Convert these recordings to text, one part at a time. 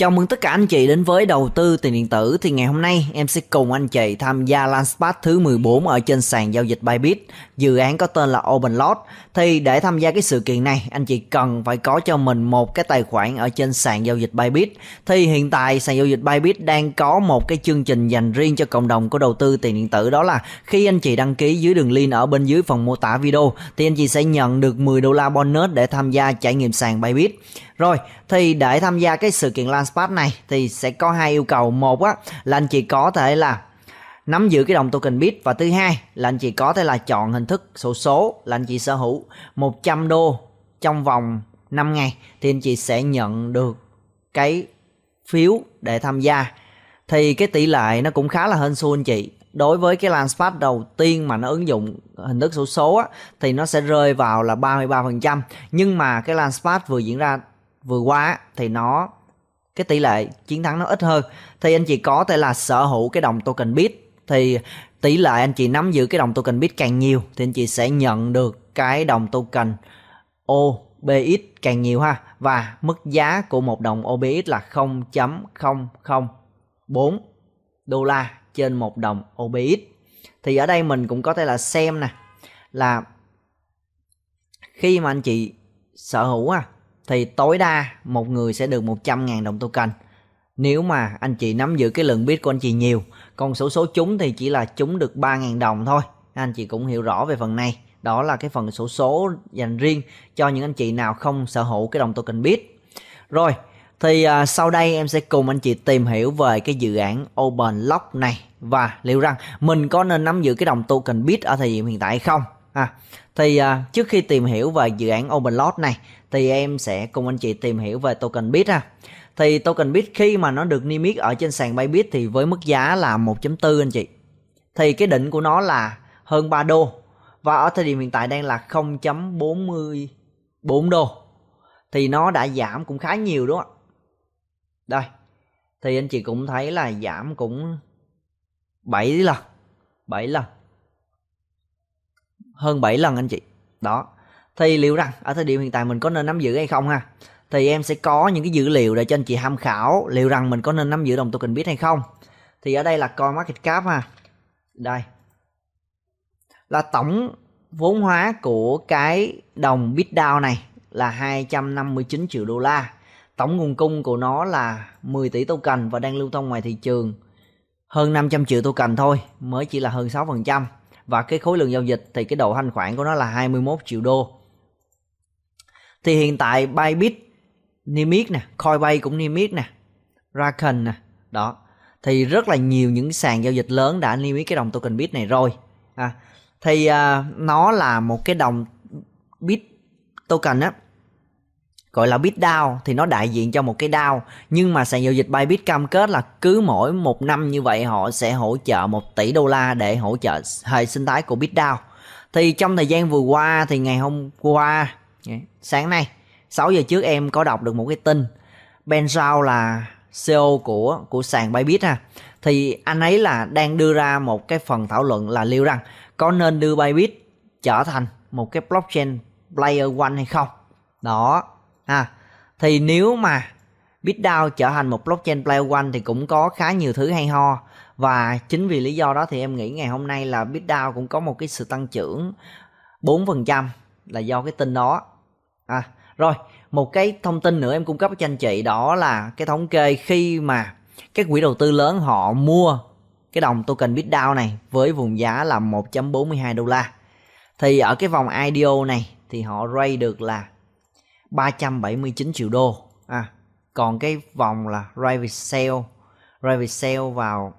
Chào mừng tất cả anh chị đến với đầu tư tiền điện tử thì ngày hôm nay em sẽ cùng anh chị tham gia Launchpad thứ 14 ở trên sàn giao dịch Bybit dự án có tên là OpenLot. thì để tham gia cái sự kiện này anh chị cần phải có cho mình một cái tài khoản ở trên sàn giao dịch Bybit thì hiện tại sàn giao dịch Bybit đang có một cái chương trình dành riêng cho cộng đồng của đầu tư tiền điện tử đó là khi anh chị đăng ký dưới đường link ở bên dưới phần mô tả video thì anh chị sẽ nhận được 10 đô la bonus để tham gia trải nghiệm sàn Bybit rồi, thì để tham gia cái sự kiện Launchpad này thì sẽ có hai yêu cầu. Một á là anh chị có thể là nắm giữ cái đồng token bit và thứ hai là anh chị có thể là chọn hình thức sổ số, số là anh chị sở hữu 100 đô trong vòng 5 ngày thì anh chị sẽ nhận được cái phiếu để tham gia thì cái tỷ lệ nó cũng khá là hên xui anh chị đối với cái Launchpad đầu tiên mà nó ứng dụng hình thức sổ số, số á, thì nó sẽ rơi vào là 33% nhưng mà cái Launchpad vừa diễn ra vừa qua thì nó cái tỷ lệ chiến thắng nó ít hơn thì anh chị có thể là sở hữu cái đồng token bit thì tỷ lệ anh chị nắm giữ cái đồng token bit càng nhiều thì anh chị sẽ nhận được cái đồng token OBX càng nhiều ha và mức giá của một đồng OBX là 0.004 đô la trên một đồng OBX thì ở đây mình cũng có thể là xem nè là khi mà anh chị sở hữu à thì tối đa một người sẽ được 100.000 đồng token. Nếu mà anh chị nắm giữ cái lượng bit của anh chị nhiều, còn số số chúng thì chỉ là chúng được 3.000 đồng thôi. Anh chị cũng hiểu rõ về phần này. Đó là cái phần số, số dành riêng cho những anh chị nào không sở hữu cái đồng token bit. Rồi, thì à, sau đây em sẽ cùng anh chị tìm hiểu về cái dự án Open Lock này và liệu rằng mình có nên nắm giữ cái đồng token bit ở thời điểm hiện tại hay không. À, thì à, trước khi tìm hiểu về dự án Open Lock này thì em sẽ cùng anh chị tìm hiểu về token bit ha thì token bit khi mà nó được niêm yết ở trên sàn Bybit thì với mức giá là 1.4 anh chị thì cái đỉnh của nó là hơn 3 đô và ở thời điểm hiện tại đang là 0.44 đô thì nó đã giảm cũng khá nhiều đúng không ạ đây thì anh chị cũng thấy là giảm cũng 7 lần 7 lần hơn 7 lần anh chị đó thì liệu rằng ở thời điểm hiện tại mình có nên nắm giữ hay không ha thì em sẽ có những cái dữ liệu để cho anh chị tham khảo liệu rằng mình có nên nắm giữ đồng token bit hay không thì ở đây là coin market cap ha đây là tổng vốn hóa của cái đồng bitdao này là 259 triệu đô la tổng nguồn cung của nó là 10 tỷ token và đang lưu thông ngoài thị trường hơn 500 triệu token thôi mới chỉ là hơn 6% và cái khối lượng giao dịch thì cái độ thanh khoản của nó là 21 triệu đô thì hiện tại Bybit niêm nè Coinbase cũng niêm nè Raken nè đó thì rất là nhiều những sàn giao dịch lớn đã niêm yết cái đồng token bit này rồi à, thì à, nó là một cái đồng bit token á gọi là bit DAO thì nó đại diện cho một cái DAO nhưng mà sàn giao dịch Bybit cam kết là cứ mỗi một năm như vậy họ sẽ hỗ trợ một tỷ đô la để hỗ trợ hệ sinh thái của bit DAO thì trong thời gian vừa qua thì ngày hôm qua Sáng nay 6 giờ trước em có đọc được một cái tin Ben Rao là CEO của của sàn Bybit ha thì anh ấy là đang đưa ra một cái phần thảo luận là liệu rằng có nên đưa Bybit trở thành một cái blockchain player one hay không đó à thì nếu mà BitDAO trở thành một blockchain player one thì cũng có khá nhiều thứ hay ho và chính vì lý do đó thì em nghĩ ngày hôm nay là BitDAO cũng có một cái sự tăng trưởng 4% là do cái tin đó à rồi một cái thông tin nữa em cung cấp cho anh chị đó là cái thống kê khi mà các quỹ đầu tư lớn họ mua cái đồng token BitDAO này với vùng giá là 1.42 đô la thì ở cái vòng IDO này thì họ ray được là 379 triệu đô à còn cái vòng là ray sale ray raise sale vào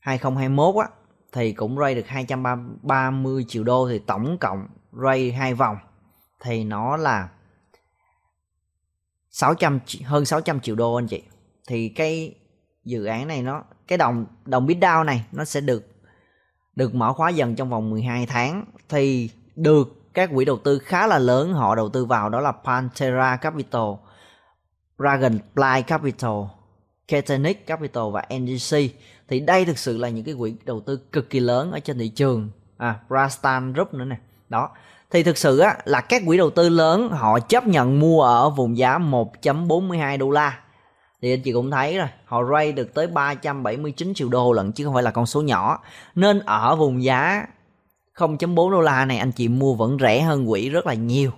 2021 á thì cũng ray được 230 triệu đô thì tổng cộng ray hai vòng thì nó là 600 hơn 600 triệu đô anh chị. Thì cái dự án này nó cái đồng đồng bid down này nó sẽ được được mở khóa dần trong vòng 12 tháng thì được các quỹ đầu tư khá là lớn họ đầu tư vào đó là Pantera Capital, Dragonfly Capital, Catenic Capital và NDC. Thì đây thực sự là những cái quỹ đầu tư cực kỳ lớn ở trên thị trường. À, Brastan Group nữa nè. Đó thì thực sự á, là các quỹ đầu tư lớn họ chấp nhận mua ở vùng giá 1.42 đô la thì anh chị cũng thấy rồi họ ray được tới 379 triệu đô lận chứ không phải là con số nhỏ nên ở vùng giá 0.4 đô la này anh chị mua vẫn rẻ hơn quỹ rất là nhiều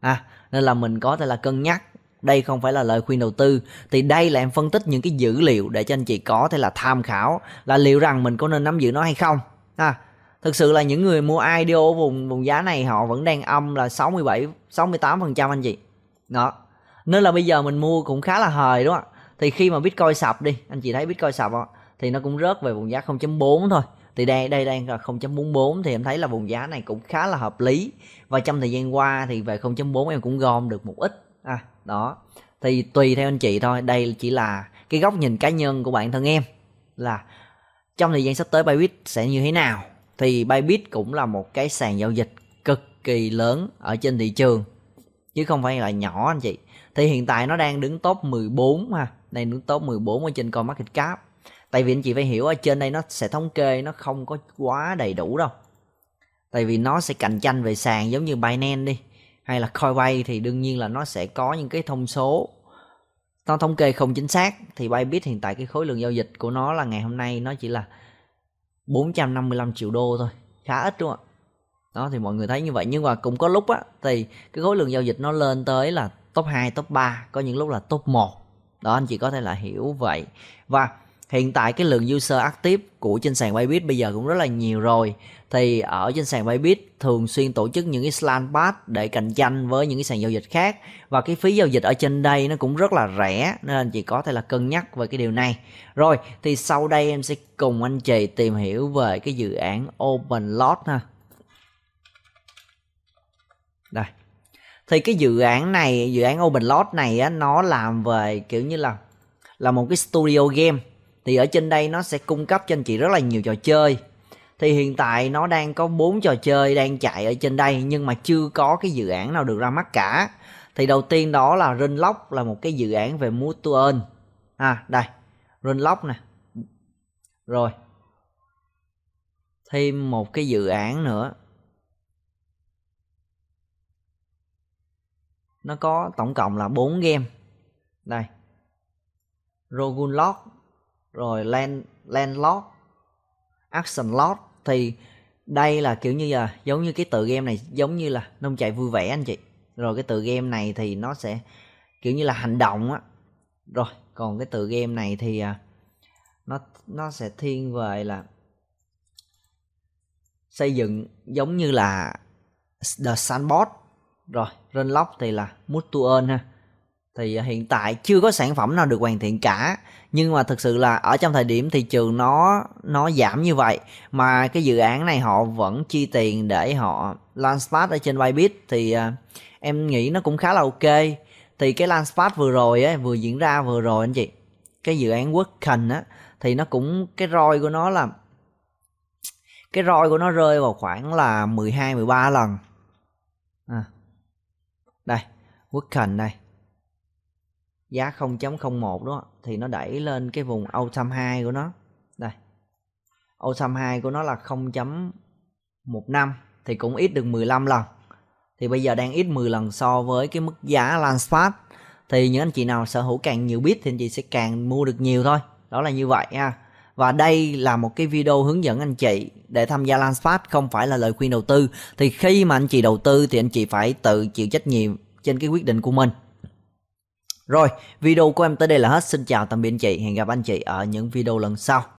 à, nên là mình có thể là cân nhắc đây không phải là lời khuyên đầu tư thì đây là em phân tích những cái dữ liệu để cho anh chị có thể là tham khảo là liệu rằng mình có nên nắm giữ nó hay không à, thực sự là những người mua IDO vùng vùng giá này họ vẫn đang âm là 67 68% anh chị đó nên là bây giờ mình mua cũng khá là hời đúng không ạ thì khi mà Bitcoin sập đi anh chị thấy Bitcoin sập không thì nó cũng rớt về vùng giá 0.4 thôi thì đây đây đang là 0.44 thì em thấy là vùng giá này cũng khá là hợp lý và trong thời gian qua thì về 0.4 em cũng gom được một ít à đó thì tùy theo anh chị thôi đây chỉ là cái góc nhìn cá nhân của bản thân em là trong thời gian sắp tới Bybit sẽ như thế nào thì Bybit cũng là một cái sàn giao dịch cực kỳ lớn ở trên thị trường chứ không phải là nhỏ anh chị. Thì hiện tại nó đang đứng top 14 mà đang đứng top 14 ở trên Cap. Tại vì anh chị phải hiểu ở trên đây nó sẽ thống kê nó không có quá đầy đủ đâu. Tại vì nó sẽ cạnh tranh về sàn giống như Binance đi hay là Coinbase thì đương nhiên là nó sẽ có những cái thông số nó thống kê không chính xác thì Bybit hiện tại cái khối lượng giao dịch của nó là ngày hôm nay nó chỉ là 455 triệu đô thôi khá ít đúng không ạ đó thì mọi người thấy như vậy nhưng mà cũng có lúc á thì cái khối lượng giao dịch nó lên tới là top 2, top 3 có những lúc là top 1 đó anh chị có thể là hiểu vậy và hiện tại cái lượng user active của trên sàn Bybit bây giờ cũng rất là nhiều rồi thì ở trên sàn Bybit thường xuyên tổ chức những cái slant pass để cạnh tranh với những cái sàn giao dịch khác và cái phí giao dịch ở trên đây nó cũng rất là rẻ nên chị có thể là cân nhắc về cái điều này rồi thì sau đây em sẽ cùng anh chị tìm hiểu về cái dự án Open Lot ha đây thì cái dự án này dự án Open Lot này á, nó làm về kiểu như là là một cái studio game thì ở trên đây nó sẽ cung cấp cho anh chị rất là nhiều trò chơi thì hiện tại nó đang có 4 trò chơi đang chạy ở trên đây nhưng mà chưa có cái dự án nào được ra mắt cả thì đầu tiên đó là Runlock là một cái dự án về mua to earn à đây Runlock nè rồi thêm một cái dự án nữa nó có tổng cộng là 4 game đây Rogunlock rồi land land landlord action lot thì đây là kiểu như là giống như cái tựa game này giống như là nông trại vui vẻ anh chị rồi cái tựa game này thì nó sẽ kiểu như là hành động á rồi còn cái tựa game này thì à, nó nó sẽ thiên về là xây dựng giống như là the sandbox rồi run lock thì là mút to earn ha thì à, hiện tại chưa có sản phẩm nào được hoàn thiện cả nhưng mà thực sự là ở trong thời điểm thị trường nó nó giảm như vậy mà cái dự án này họ vẫn chi tiền để họ launchpad ở trên Bybit thì à, em nghĩ nó cũng khá là ok thì cái launchpad vừa rồi ấy vừa diễn ra vừa rồi anh chị cái dự án Workcan á thì nó cũng cái roi của nó là cái roi của nó rơi vào khoảng là 12 13 lần à, đây Workcan đây giá 0.01 đó thì nó đẩy lên cái vùng Outsum 2 của nó đây Outsum 2 của nó là 0.15 thì cũng ít được 15 lần thì bây giờ đang ít 10 lần so với cái mức giá Launchpad thì những anh chị nào sở hữu càng nhiều bit thì anh chị sẽ càng mua được nhiều thôi đó là như vậy nha và đây là một cái video hướng dẫn anh chị để tham gia Launchpad không phải là lời khuyên đầu tư thì khi mà anh chị đầu tư thì anh chị phải tự chịu trách nhiệm trên cái quyết định của mình rồi, video của em tới đây là hết. Xin chào tạm biệt anh chị. Hẹn gặp anh chị ở những video lần sau.